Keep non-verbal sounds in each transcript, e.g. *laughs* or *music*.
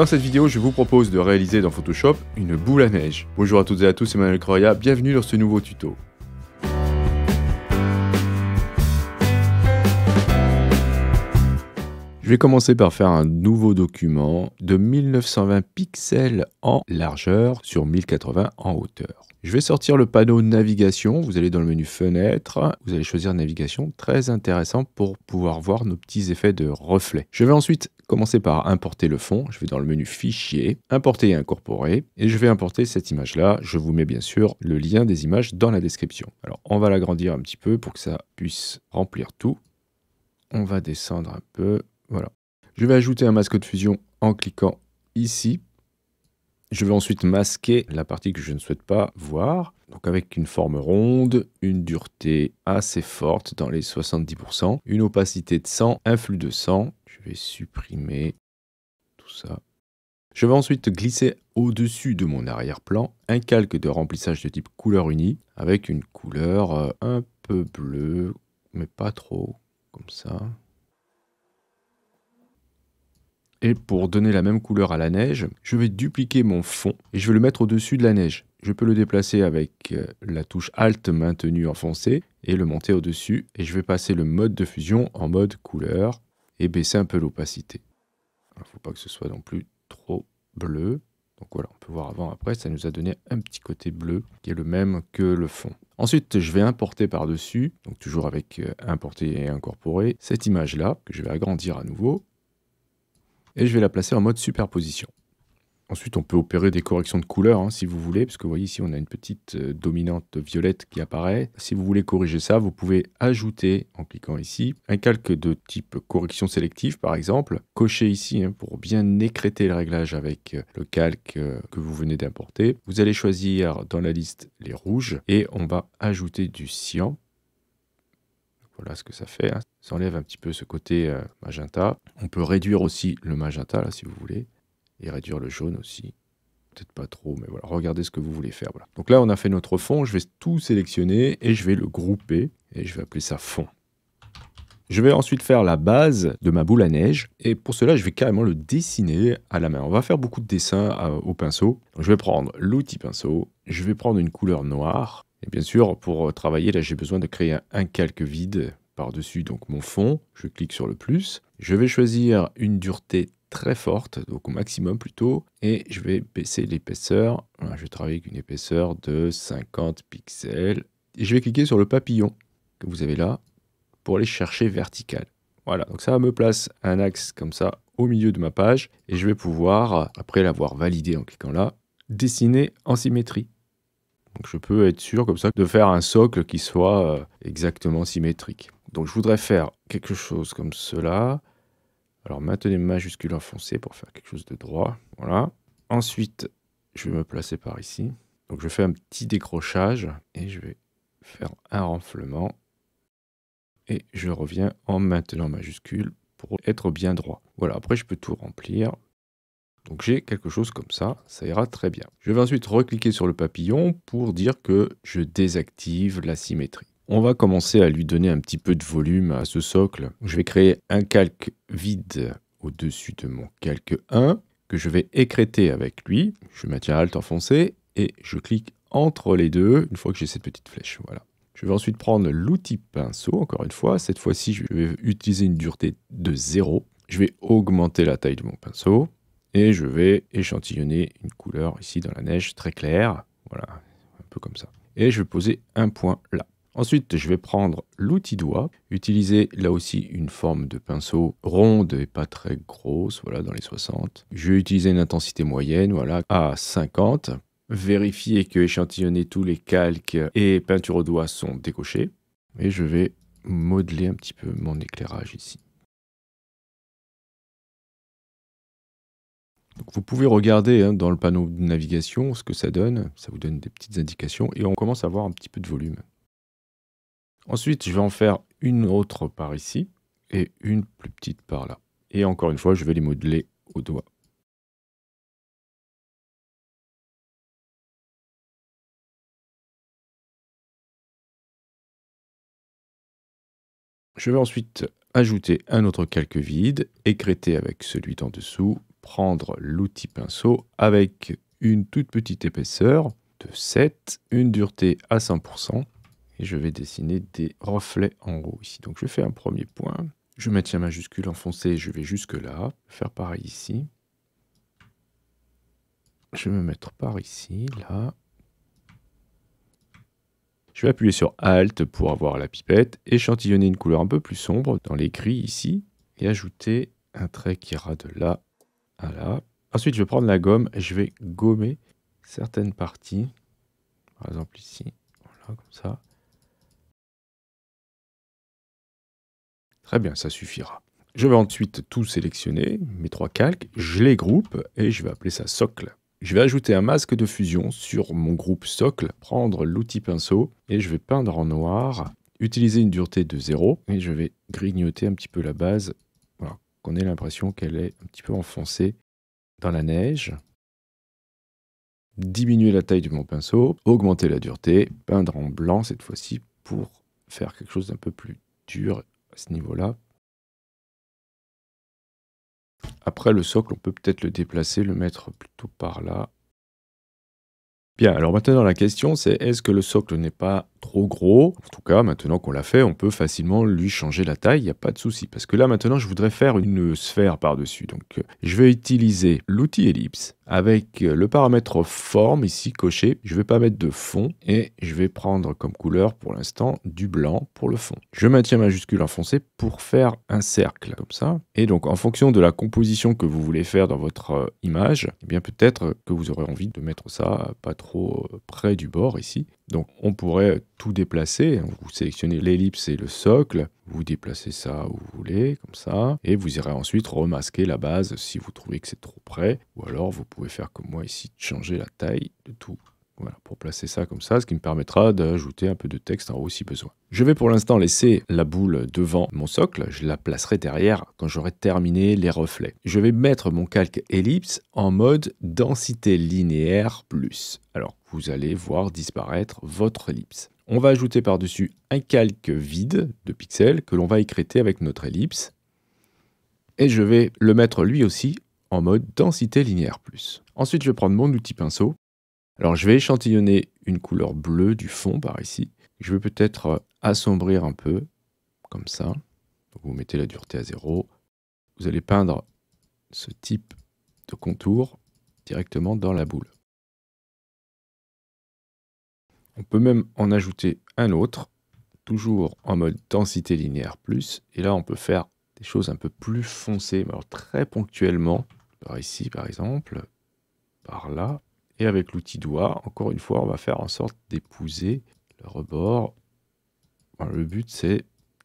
Dans cette vidéo, je vous propose de réaliser dans Photoshop une boule à neige. Bonjour à toutes et à tous, c'est Manuel Croya, bienvenue dans ce nouveau tuto. Je vais commencer par faire un nouveau document de 1920 pixels en largeur sur 1080 en hauteur. Je vais sortir le panneau navigation, vous allez dans le menu fenêtre, vous allez choisir navigation, très intéressant pour pouvoir voir nos petits effets de reflets. Je vais ensuite Commencer par importer le fond. Je vais dans le menu Fichier, Importer et incorporer. Et je vais importer cette image-là. Je vous mets bien sûr le lien des images dans la description. Alors, on va l'agrandir un petit peu pour que ça puisse remplir tout. On va descendre un peu. Voilà. Je vais ajouter un masque de fusion en cliquant ici je vais ensuite masquer la partie que je ne souhaite pas voir, donc avec une forme ronde, une dureté assez forte dans les 70%, une opacité de 100, un flux de 100. Je vais supprimer tout ça. Je vais ensuite glisser au-dessus de mon arrière-plan un calque de remplissage de type couleur unie avec une couleur euh, un peu bleue, mais pas trop, comme ça. Et pour donner la même couleur à la neige, je vais dupliquer mon fond et je vais le mettre au-dessus de la neige. Je peux le déplacer avec euh, la touche Alt maintenue enfoncée et le monter au-dessus. Et je vais passer le mode de fusion en mode couleur et baisser un peu l'opacité. Il ne faut pas que ce soit non plus trop bleu. Donc voilà, on peut voir avant, après, ça nous a donné un petit côté bleu qui est le même que le fond. Ensuite, je vais importer par-dessus, donc toujours avec euh, importer et incorporer, cette image-là, que je vais agrandir à nouveau et je vais la placer en mode superposition. Ensuite, on peut opérer des corrections de couleur hein, si vous voulez, parce que vous voyez ici, on a une petite euh, dominante violette qui apparaît. Si vous voulez corriger ça, vous pouvez ajouter, en cliquant ici, un calque de type correction sélective, par exemple. cocher ici hein, pour bien écréter le réglage avec euh, le calque euh, que vous venez d'importer. Vous allez choisir dans la liste les rouges et on va ajouter du cyan voilà ce que ça fait. S'enlève hein. Ça enlève un petit peu ce côté euh, magenta. On peut réduire aussi le magenta, là, si vous voulez, et réduire le jaune aussi. Peut-être pas trop, mais voilà, regardez ce que vous voulez faire. Donc là, on a fait notre fond. Je vais tout sélectionner et je vais le grouper et je vais appeler ça fond. Je vais ensuite faire la base de ma boule à neige et pour cela, je vais carrément le dessiner à la main. On va faire beaucoup de dessins euh, au pinceau. je vais prendre l'outil pinceau, je vais prendre une couleur noire et bien sûr, pour euh, travailler, là, j'ai besoin de créer un calque vide par-dessus donc mon fond. Je clique sur le plus. Je vais choisir une dureté très forte, donc au maximum plutôt, et je vais baisser l'épaisseur. Je je travaille avec une épaisseur de 50 pixels. Et je vais cliquer sur le papillon que vous avez là pour aller chercher vertical. Voilà, donc ça me place un axe comme ça au milieu de ma page et je vais pouvoir, après l'avoir validé en cliquant là, dessiner en symétrie. Donc je peux être sûr comme ça de faire un socle qui soit euh, exactement symétrique. Donc je voudrais faire quelque chose comme cela. Alors maintenez majuscule enfoncé pour faire quelque chose de droit. Voilà. Ensuite, je vais me placer par ici. Donc je fais un petit décrochage et je vais faire un renflement. Et je reviens en maintenant majuscule pour être bien droit. Voilà, après je peux tout remplir. Donc j'ai quelque chose comme ça, ça ira très bien. Je vais ensuite recliquer sur le papillon pour dire que je désactive la symétrie. On va commencer à lui donner un petit peu de volume à ce socle. Je vais créer un calque vide au-dessus de mon calque 1 que je vais écréter avec lui. Je maintiens Alt enfoncé et je clique entre les deux une fois que j'ai cette petite flèche. Voilà. Je vais ensuite prendre l'outil pinceau, encore une fois. Cette fois-ci, je vais utiliser une dureté de 0. Je vais augmenter la taille de mon pinceau et je vais échantillonner une couleur ici dans la neige très claire. Voilà, un peu comme ça. Et je vais poser un point là. Ensuite, je vais prendre l'outil doigt, utiliser là aussi une forme de pinceau ronde et pas très grosse, voilà, dans les 60. Je vais utiliser une intensité moyenne, voilà, à 50. Vérifier que échantillonner tous les calques et peinture au doigt sont décochés. Et je vais modeler un petit peu mon éclairage ici. vous pouvez regarder hein, dans le panneau de navigation ce que ça donne, ça vous donne des petites indications et on commence à avoir un petit peu de volume. Ensuite, je vais en faire une autre par ici et une plus petite par là. Et encore une fois, je vais les modeler au doigt. Je vais ensuite ajouter un autre calque vide, écrété avec celui d'en dessous prendre l'outil pinceau avec une toute petite épaisseur de 7, une dureté à 100%, et je vais dessiner des reflets en haut ici. Donc je fais un premier point, je maintiens majuscule enfoncée, je vais jusque là, faire pareil ici. Je vais me mettre par ici, là. Je vais appuyer sur Alt pour avoir la pipette, échantillonner une couleur un peu plus sombre dans les gris ici, et ajouter un trait qui ira de là voilà. Ensuite, je vais prendre la gomme et je vais gommer certaines parties. Par exemple ici, voilà, comme ça. Très bien, ça suffira. Je vais ensuite tout sélectionner, mes trois calques, je les groupe et je vais appeler ça socle. Je vais ajouter un masque de fusion sur mon groupe socle, prendre l'outil pinceau et je vais peindre en noir, utiliser une dureté de 0 et je vais grignoter un petit peu la base qu'on ait l'impression qu'elle est un petit peu enfoncée dans la neige. Diminuer la taille de mon pinceau, augmenter la dureté, peindre en blanc cette fois-ci pour faire quelque chose d'un peu plus dur à ce niveau-là. Après le socle, on peut peut-être le déplacer, le mettre plutôt par là. Bien, alors maintenant la question c'est est-ce que le socle n'est pas trop gros. En tout cas, maintenant qu'on l'a fait, on peut facilement lui changer la taille, il n'y a pas de souci. Parce que là, maintenant, je voudrais faire une sphère par-dessus. Donc, je vais utiliser l'outil ellipse avec le paramètre forme ici coché. Je ne vais pas mettre de fond et je vais prendre comme couleur pour l'instant du blanc pour le fond. Je maintiens majuscule enfoncé pour faire un cercle comme ça. Et donc, en fonction de la composition que vous voulez faire dans votre euh, image, eh bien peut-être que vous aurez envie de mettre ça pas trop euh, près du bord ici. Donc on pourrait tout déplacer. Vous sélectionnez l'ellipse et le socle, vous déplacez ça où vous voulez, comme ça, et vous irez ensuite remasquer la base si vous trouvez que c'est trop près, ou alors vous pouvez faire comme moi ici, changer la taille de tout. Voilà, pour placer ça comme ça, ce qui me permettra d'ajouter un peu de texte en haut si besoin. Je vais pour l'instant laisser la boule devant mon socle, je la placerai derrière quand j'aurai terminé les reflets. Je vais mettre mon calque ellipse en mode densité linéaire plus. Alors, vous allez voir disparaître votre ellipse. On va ajouter par-dessus un calque vide de pixels que l'on va écréter avec notre ellipse. Et je vais le mettre lui aussi en mode densité linéaire plus. Ensuite, je vais prendre mon outil pinceau alors je vais échantillonner une couleur bleue du fond par ici. Je vais peut-être euh, assombrir un peu, comme ça. vous mettez la dureté à zéro. Vous allez peindre ce type de contour directement dans la boule. On peut même en ajouter un autre, toujours en mode densité linéaire plus. Et là, on peut faire des choses un peu plus foncées, mais très ponctuellement, par ici par exemple, par là, et avec l'outil doigt, encore une fois, on va faire en sorte d'épouser le rebord. le but, c'est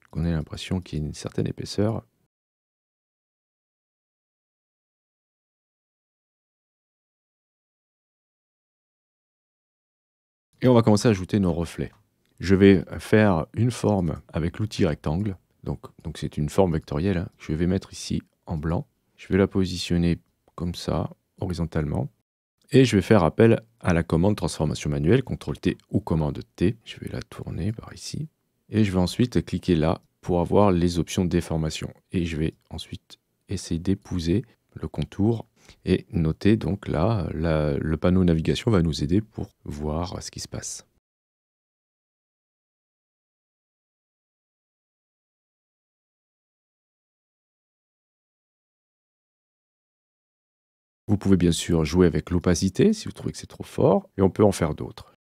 qu'on ait l'impression qu'il y a une certaine épaisseur. Et on va commencer à ajouter nos reflets. Je vais faire une forme avec l'outil rectangle. Donc c'est une forme vectorielle. Hein. Je vais mettre ici en blanc. Je vais la positionner comme ça, horizontalement. Et je vais faire appel à la commande transformation manuelle, CTRL T ou commande T. Je vais la tourner par ici. Et je vais ensuite cliquer là pour avoir les options déformation. Et je vais ensuite essayer d'épouser le contour et noter donc là, le panneau navigation va nous aider pour voir ce qui se passe. Vous pouvez bien sûr jouer avec l'opacité si vous trouvez que c'est trop fort, et on peut en faire d'autres.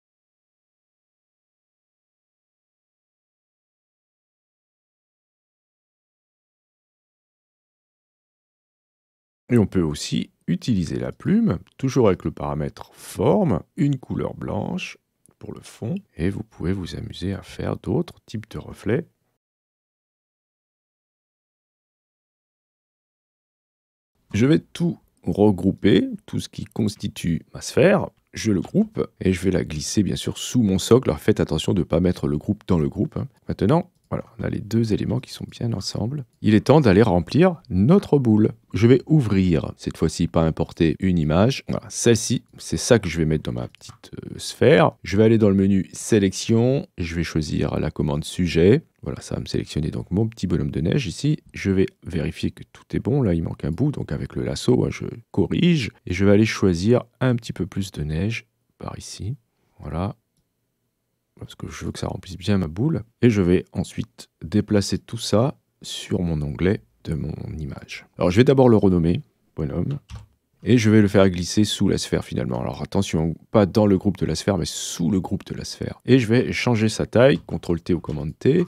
Et on peut aussi utiliser la plume, toujours avec le paramètre forme, une couleur blanche pour le fond, et vous pouvez vous amuser à faire d'autres types de reflets. Je vais tout regrouper tout ce qui constitue ma sphère. Je le groupe et je vais la glisser bien sûr sous mon socle. Alors faites attention de ne pas mettre le groupe dans le groupe. Hein. Maintenant, voilà, on a les deux éléments qui sont bien ensemble. Il est temps d'aller remplir notre boule. Je vais ouvrir, cette fois-ci pas importer une image. Voilà, celle-ci, c'est ça que je vais mettre dans ma petite euh, sphère. Je vais aller dans le menu sélection, je vais choisir la commande sujet. Voilà, ça va me sélectionner donc mon petit bonhomme de neige ici. Je vais vérifier que tout est bon. Là, il manque un bout, donc avec le lasso, hein, je corrige. Et je vais aller choisir un petit peu plus de neige par ici. Voilà, parce que je veux que ça remplisse bien ma boule. Et je vais ensuite déplacer tout ça sur mon onglet de mon image. Alors je vais d'abord le renommer bonhomme et je vais le faire glisser sous la sphère finalement. Alors attention, pas dans le groupe de la sphère, mais sous le groupe de la sphère. Et je vais changer sa taille, CTRL T ou CMD T,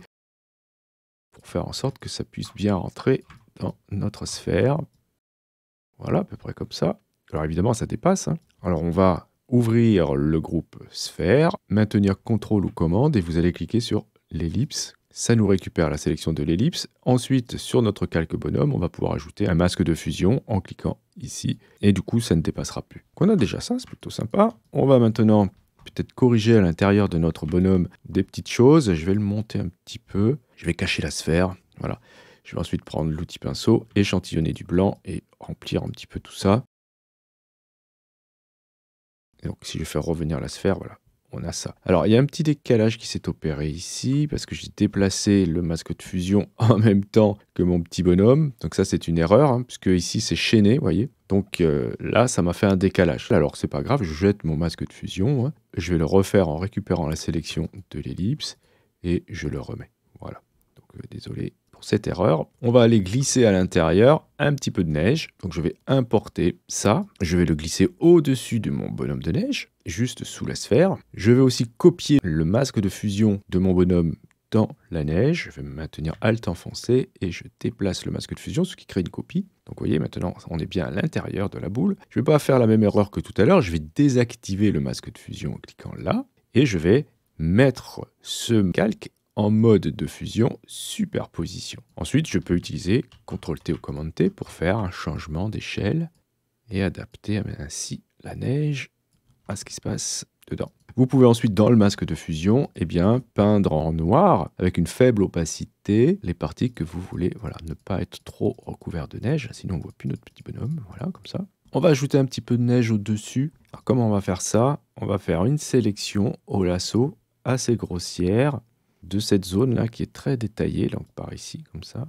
pour faire en sorte que ça puisse bien rentrer dans notre sphère. Voilà, à peu près comme ça. Alors évidemment, ça dépasse. Hein. Alors on va ouvrir le groupe sphère, maintenir contrôle ou commande et vous allez cliquer sur l'ellipse. Ça nous récupère la sélection de l'ellipse. Ensuite, sur notre calque bonhomme, on va pouvoir ajouter un masque de fusion en cliquant ici. Et du coup, ça ne dépassera plus. Qu'on a déjà ça, c'est plutôt sympa. On va maintenant peut-être corriger à l'intérieur de notre bonhomme des petites choses. Je vais le monter un petit peu. Je vais cacher la sphère. Voilà. Je vais ensuite prendre l'outil pinceau, échantillonner du blanc et remplir un petit peu tout ça donc, si je fais revenir la sphère, voilà, on a ça. Alors, il y a un petit décalage qui s'est opéré ici parce que j'ai déplacé le masque de fusion *laughs* en même temps que mon petit bonhomme. Donc ça, c'est une erreur hein, puisque ici, c'est chaîné, vous voyez. Donc euh, là, ça m'a fait un décalage. Alors, c'est pas grave, je jette mon masque de fusion. Hein. Je vais le refaire en récupérant la sélection de l'ellipse et je le remets. Voilà. Donc, euh, désolé, cette erreur. On va aller glisser à l'intérieur un petit peu de neige. Donc je vais importer ça. Je vais le glisser au-dessus de mon bonhomme de neige, juste sous la sphère. Je vais aussi copier le masque de fusion de mon bonhomme dans la neige. Je vais maintenir Alt enfoncé et je déplace le masque de fusion, ce qui crée une copie. Donc vous voyez, maintenant, on est bien à l'intérieur de la boule. Je ne vais pas faire la même erreur que tout à l'heure. Je vais désactiver le masque de fusion en cliquant là. Et je vais mettre ce calque en mode de fusion superposition. Ensuite, je peux utiliser CTRL-T ou Command-T pour faire un changement d'échelle et adapter ainsi la neige à ce qui se passe dedans. Vous pouvez ensuite, dans le masque de fusion, eh bien, peindre en noir avec une faible opacité les parties que vous voulez voilà, ne pas être trop recouvertes de neige, sinon on ne voit plus notre petit bonhomme, voilà, comme ça. On va ajouter un petit peu de neige au-dessus. comment on va faire ça On va faire une sélection au lasso assez grossière de cette zone-là qui est très détaillée, donc par ici, comme ça.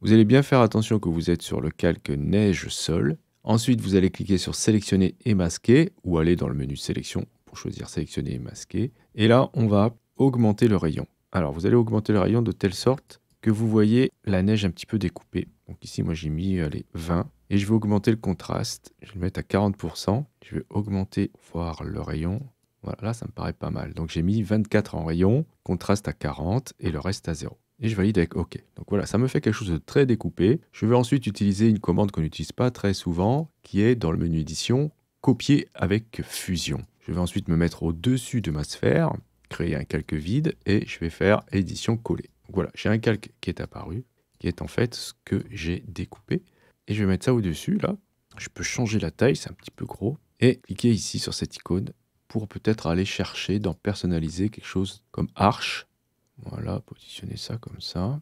Vous allez bien faire attention que vous êtes sur le calque neige-sol. Ensuite, vous allez cliquer sur sélectionner et masquer ou aller dans le menu sélection pour choisir sélectionner et masquer. Et là, on va augmenter le rayon. Alors, vous allez augmenter le rayon de telle sorte que vous voyez la neige un petit peu découpée. Donc ici, moi, j'ai mis les 20 et je vais augmenter le contraste. Je vais le mettre à 40%. Je vais augmenter, voir le rayon. Voilà, là, ça me paraît pas mal. Donc j'ai mis 24 en rayon, contraste à 40 et le reste à 0. Et je valide avec OK. Donc voilà, ça me fait quelque chose de très découpé. Je vais ensuite utiliser une commande qu'on n'utilise pas très souvent, qui est dans le menu édition, copier avec fusion. Je vais ensuite me mettre au-dessus de ma sphère, créer un calque vide et je vais faire édition coller. Donc voilà, j'ai un calque qui est apparu, qui est en fait ce que j'ai découpé. Et je vais mettre ça au-dessus, là. Je peux changer la taille, c'est un petit peu gros. Et cliquer ici sur cette icône pour peut-être aller chercher d'en personnaliser quelque chose comme arche. Voilà, positionner ça comme ça.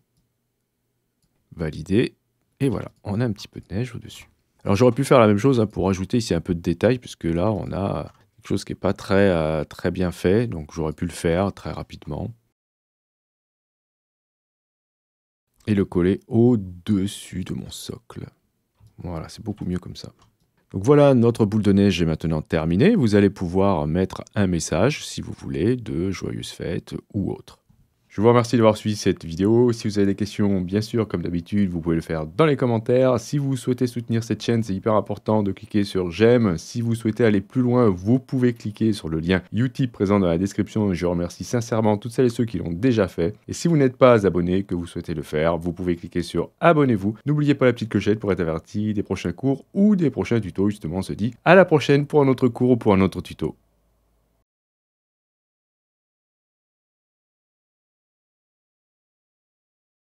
Valider. Et voilà, on a un petit peu de neige au-dessus. Alors j'aurais pu faire la même chose hein, pour ajouter ici un peu de détails, puisque là on a quelque chose qui n'est pas très, euh, très bien fait, donc j'aurais pu le faire très rapidement. Et le coller au-dessus de mon socle. Voilà, c'est beaucoup mieux comme ça. Donc voilà, notre boule de neige est maintenant terminée. Vous allez pouvoir mettre un message si vous voulez de joyeuses fêtes ou autre. Je vous remercie d'avoir suivi cette vidéo. Si vous avez des questions, bien sûr, comme d'habitude, vous pouvez le faire dans les commentaires. Si vous souhaitez soutenir cette chaîne, c'est hyper important de cliquer sur j'aime. Si vous souhaitez aller plus loin, vous pouvez cliquer sur le lien Utip présent dans la description. Je remercie sincèrement toutes celles et ceux qui l'ont déjà fait. Et si vous n'êtes pas abonné, que vous souhaitez le faire, vous pouvez cliquer sur abonnez-vous. N'oubliez pas la petite clochette pour être averti des prochains cours ou des prochains tutos. Justement, on se dit à la prochaine pour un autre cours ou pour un autre tuto.